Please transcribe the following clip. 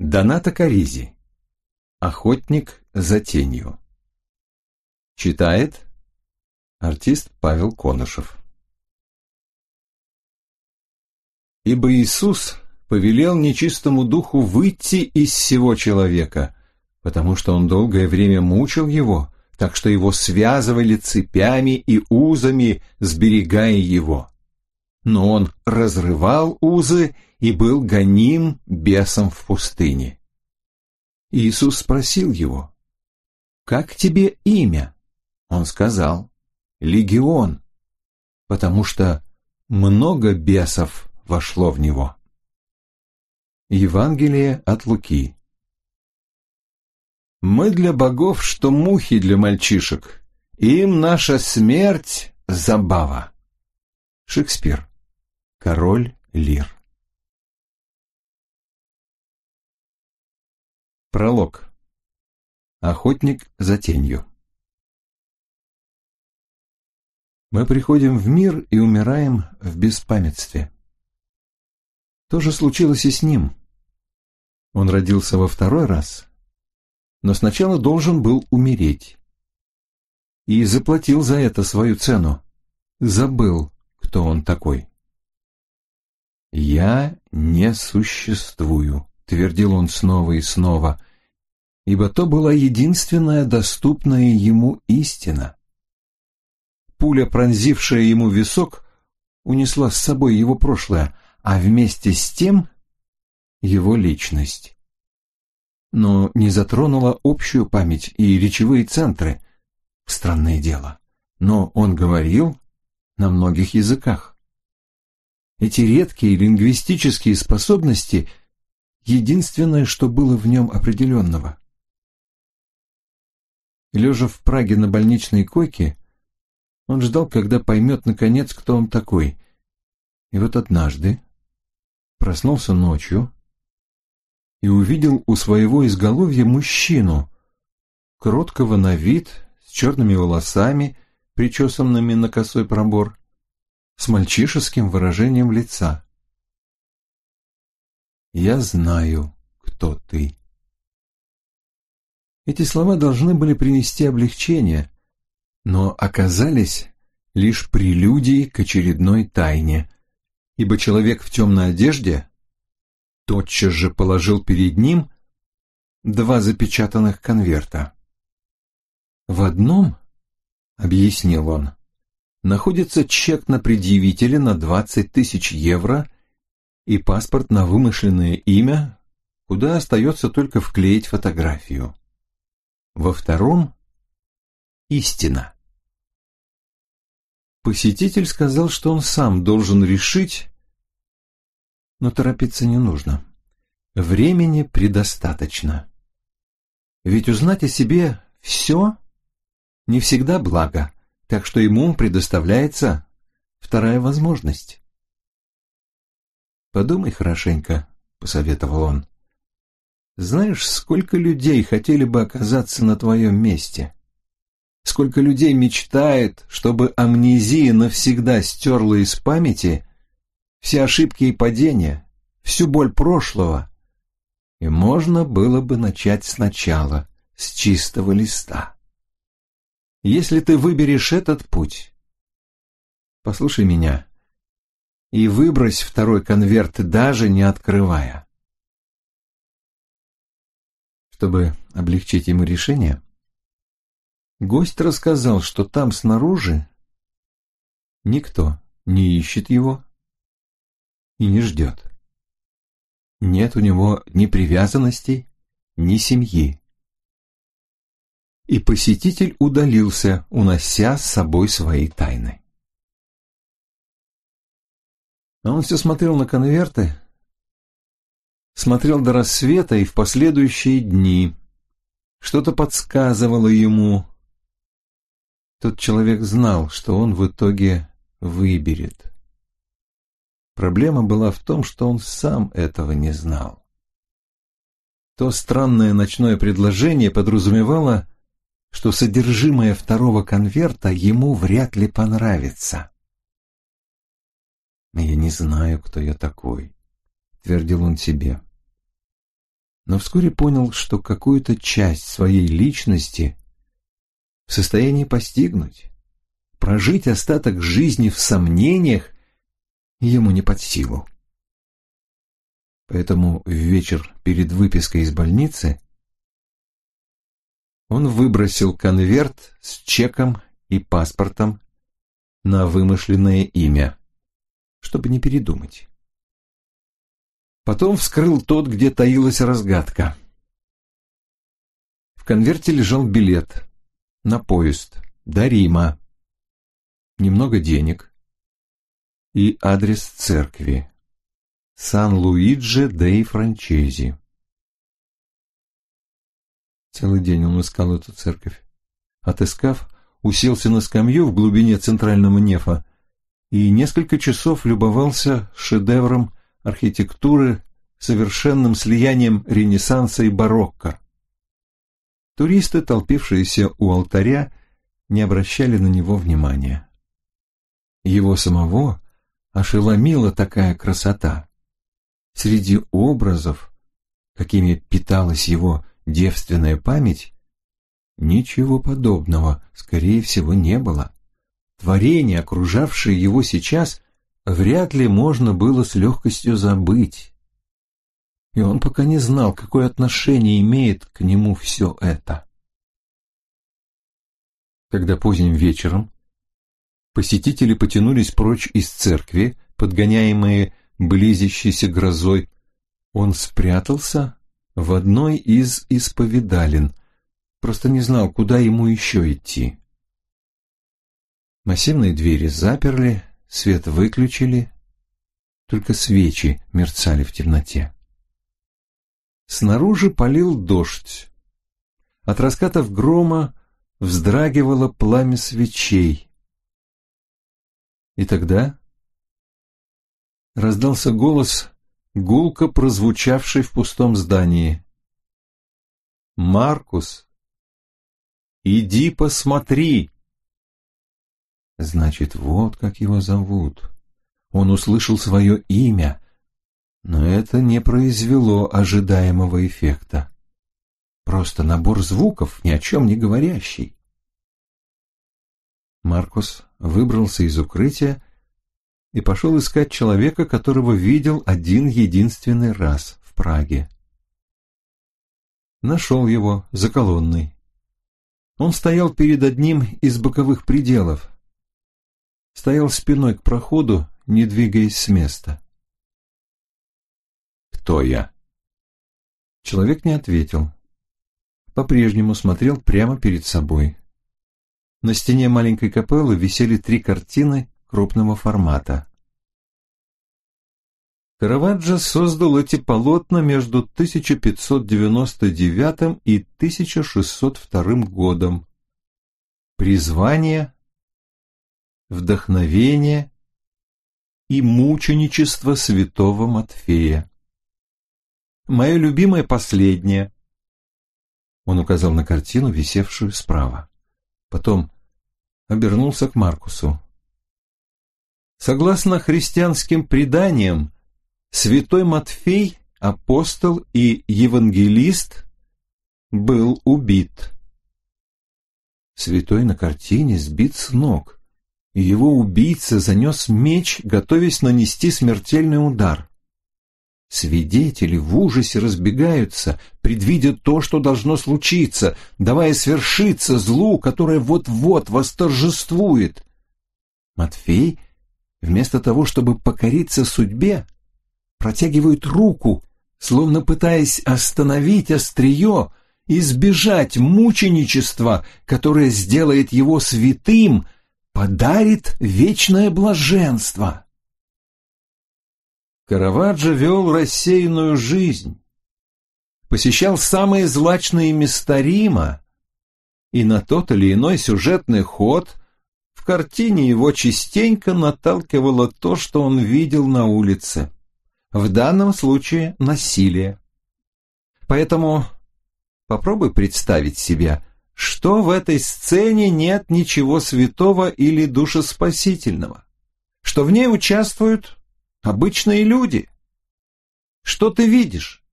Доната Каризи. Охотник за тенью. Читает артист Павел Конышев. Ибо Иисус повелел нечистому духу выйти из всего человека, потому что он долгое время мучил его, так что его связывали цепями и узами, сберегая его но он разрывал узы и был гоним бесом в пустыне. Иисус спросил его, «Как тебе имя?» Он сказал, «Легион», потому что много бесов вошло в него. Евангелие от Луки «Мы для богов, что мухи для мальчишек, им наша смерть — забава». Шекспир Король Лир. Пролог. Охотник за тенью. Мы приходим в мир и умираем в беспамятстве. То же случилось и с ним. Он родился во второй раз, но сначала должен был умереть. И заплатил за это свою цену. Забыл, кто он такой. «Я не существую», — твердил он снова и снова, ибо то была единственная доступная ему истина. Пуля, пронзившая ему висок, унесла с собой его прошлое, а вместе с тем его личность. Но не затронула общую память и речевые центры. Странное дело. Но он говорил на многих языках. Эти редкие лингвистические способности — единственное, что было в нем определенного. Лежа в Праге на больничной койке, он ждал, когда поймет, наконец, кто он такой. И вот однажды проснулся ночью и увидел у своего изголовья мужчину, кроткого на вид, с черными волосами, причесанными на косой пробор, с мальчишеским выражением лица. «Я знаю, кто ты». Эти слова должны были принести облегчение, но оказались лишь прелюдией к очередной тайне, ибо человек в темной одежде тотчас же положил перед ним два запечатанных конверта. В одном, — объяснил он, находится чек на предъявителя на 20 тысяч евро и паспорт на вымышленное имя, куда остается только вклеить фотографию. Во втором – истина. Посетитель сказал, что он сам должен решить, но торопиться не нужно. Времени предостаточно. Ведь узнать о себе все не всегда благо – так что ему предоставляется вторая возможность. «Подумай хорошенько», — посоветовал он. «Знаешь, сколько людей хотели бы оказаться на твоем месте? Сколько людей мечтает, чтобы амнезия навсегда стерла из памяти все ошибки и падения, всю боль прошлого, и можно было бы начать сначала, с чистого листа если ты выберешь этот путь. Послушай меня и выбрось второй конверт, даже не открывая. Чтобы облегчить ему решение, гость рассказал, что там снаружи никто не ищет его и не ждет. Нет у него ни привязанностей, ни семьи и посетитель удалился, унося с собой свои тайны. А он все смотрел на конверты, смотрел до рассвета и в последующие дни. Что-то подсказывало ему. Тот человек знал, что он в итоге выберет. Проблема была в том, что он сам этого не знал. То странное ночное предложение подразумевало что содержимое второго конверта ему вряд ли понравится. «Я не знаю, кто я такой», — твердил он себе. Но вскоре понял, что какую-то часть своей личности в состоянии постигнуть, прожить остаток жизни в сомнениях ему не под силу. Поэтому в вечер перед выпиской из больницы он выбросил конверт с чеком и паспортом на вымышленное имя, чтобы не передумать. Потом вскрыл тот, где таилась разгадка. В конверте лежал билет на поезд до Рима, немного денег и адрес церкви Сан-Луиджи дей Франчези. Целый день он искал эту церковь. Отыскав, уселся на скамью в глубине центрального нефа и несколько часов любовался шедевром архитектуры, совершенным слиянием Ренессанса и барокко. Туристы, толпившиеся у алтаря, не обращали на него внимания. Его самого ошеломила такая красота. Среди образов, какими питалась его девственная память? Ничего подобного, скорее всего, не было. Творение, окружавшее его сейчас, вряд ли можно было с легкостью забыть. И он пока не знал, какое отношение имеет к нему все это. Когда поздним вечером посетители потянулись прочь из церкви, подгоняемые близящейся грозой, он спрятался в одной из исповедален, просто не знал, куда ему еще идти. Массивные двери заперли, свет выключили, только свечи мерцали в темноте. Снаружи полил дождь. От раскатов грома вздрагивало пламя свечей. И тогда раздался голос, гулко прозвучавший в пустом здании. «Маркус, иди посмотри!» Значит, вот как его зовут. Он услышал свое имя, но это не произвело ожидаемого эффекта. Просто набор звуков, ни о чем не говорящий. Маркус выбрался из укрытия и пошел искать человека, которого видел один единственный раз в Праге. Нашел его за колонной. Он стоял перед одним из боковых пределов. Стоял спиной к проходу, не двигаясь с места. «Кто я?» Человек не ответил. По-прежнему смотрел прямо перед собой. На стене маленькой капеллы висели три картины крупного формата. Караваджо создал эти полотна между 1599 и 1602 годом. Призвание, вдохновение и мученичество святого Матфея. Мое любимое последнее. Он указал на картину, висевшую справа. Потом обернулся к Маркусу. Согласно христианским преданиям, святой Матфей, апостол и евангелист, был убит. Святой на картине сбит с ног, и его убийца занес меч, готовясь нанести смертельный удар. Свидетели в ужасе разбегаются, предвидя то, что должно случиться, давая свершиться злу, которое вот-вот восторжествует. Матфей — вместо того, чтобы покориться судьбе, протягивают руку, словно пытаясь остановить острие избежать мученичества, которое сделает его святым, подарит вечное блаженство. Караваджо вел рассеянную жизнь, посещал самые злачные места Рима, и на тот или иной сюжетный ход – картине его частенько наталкивало то, что он видел на улице. В данном случае насилие. Поэтому попробуй представить себе, что в этой сцене нет ничего святого или душеспасительного, что в ней участвуют обычные люди. Что ты видишь?